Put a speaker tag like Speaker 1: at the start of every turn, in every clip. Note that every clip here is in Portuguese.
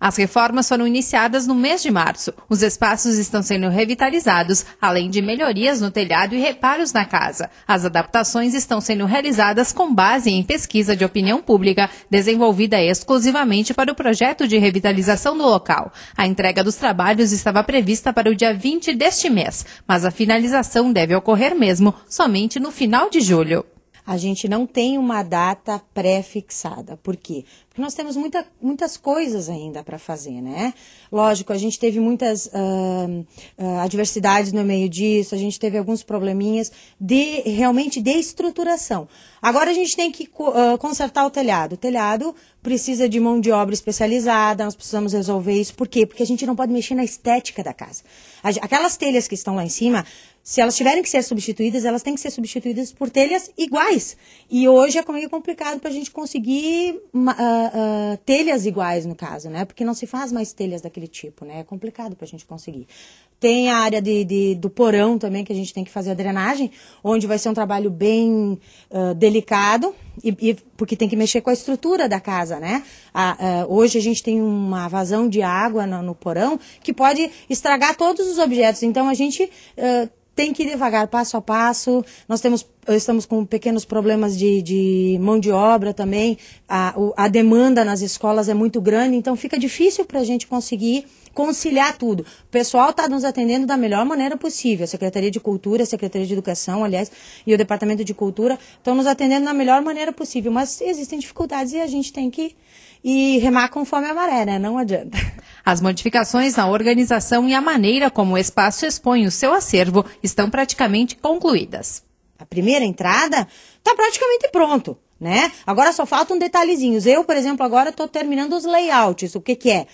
Speaker 1: As reformas foram iniciadas no mês de março. Os espaços estão sendo revitalizados, além de melhorias no telhado e reparos na casa. As adaptações estão sendo realizadas com base em pesquisa de opinião pública, desenvolvida exclusivamente para o projeto de revitalização do local. A entrega dos trabalhos estava prevista para o dia 20 deste mês, mas a finalização deve ocorrer mesmo somente no final de julho a gente
Speaker 2: não tem uma data pré-fixada. Por quê? Porque nós temos muita, muitas coisas ainda para fazer, né? Lógico, a gente teve muitas uh, uh, adversidades no meio disso, a gente teve alguns probleminhas de realmente de estruturação. Agora a gente tem que uh, consertar o telhado. O telhado precisa de mão de obra especializada, nós precisamos resolver isso. Por quê? Porque a gente não pode mexer na estética da casa. Aquelas telhas que estão lá em cima, se elas tiverem que ser substituídas, elas têm que ser substituídas por telhas iguais. E hoje é meio é complicado para a gente conseguir uh, uh, telhas iguais, no caso, né? Porque não se faz mais telhas daquele tipo, né? É complicado para a gente conseguir. Tem a área de, de, do porão também, que a gente tem que fazer a drenagem, onde vai ser um trabalho bem uh, delicado, e, e, porque tem que mexer com a estrutura da casa, né? A, hoje a gente tem uma vazão de água no, no, porão que pode estragar todos os objetos. Então a gente tem que ir devagar, passo a passo. Nós temos estamos com pequenos problemas de, de mão de obra também, a, a demanda nas escolas é muito grande, então fica difícil para a gente conseguir conciliar tudo. O pessoal está nos atendendo da melhor maneira possível. A Secretaria de Cultura, a Secretaria de Educação, aliás, e o Departamento de Cultura estão nos atendendo da melhor maneira possível. Mas existem dificuldades e a gente tem que e remar conforme a maré, né? Não adianta.
Speaker 1: As modificações na organização e a maneira como o espaço expõe o seu
Speaker 2: acervo estão praticamente concluídas a primeira entrada, está praticamente pronto. Né? Agora só faltam detalhezinhos. Eu, por exemplo, agora estou terminando os layouts. O que, que é?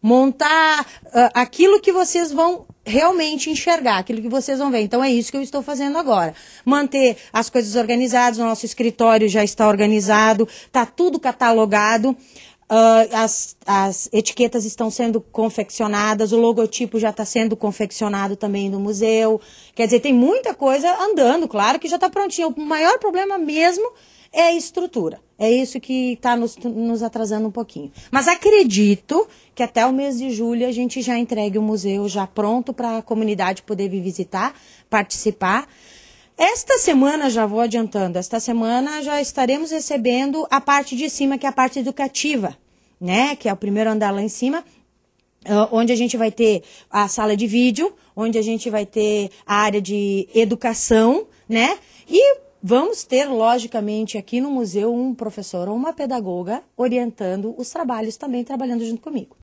Speaker 2: Montar uh, aquilo que vocês vão realmente enxergar, aquilo que vocês vão ver. Então é isso que eu estou fazendo agora. Manter as coisas organizadas, o nosso escritório já está organizado, está tudo catalogado. Uh, as, as, etiquetas estão sendo confeccionadas, o logotipo já está sendo confeccionado também no museu. Quer dizer, tem muita coisa andando, claro, que já está prontinha. O maior problema mesmo é a estrutura. É isso que está nos, nos, atrasando um pouquinho. Mas acredito que até o mês de julho a gente já entregue o museu já pronto para a comunidade poder vir visitar, participar. Esta semana, já vou adiantando, esta semana já estaremos recebendo a parte de cima, que é a parte educativa, né? Que é o primeiro andar lá em cima, ah, onde a gente vai ter a sala de vídeo, onde a gente vai ter a área de educação, né? E vamos ter, logicamente, aqui no museu um professor ou uma pedagoga orientando os trabalhos também, trabalhando junto comigo.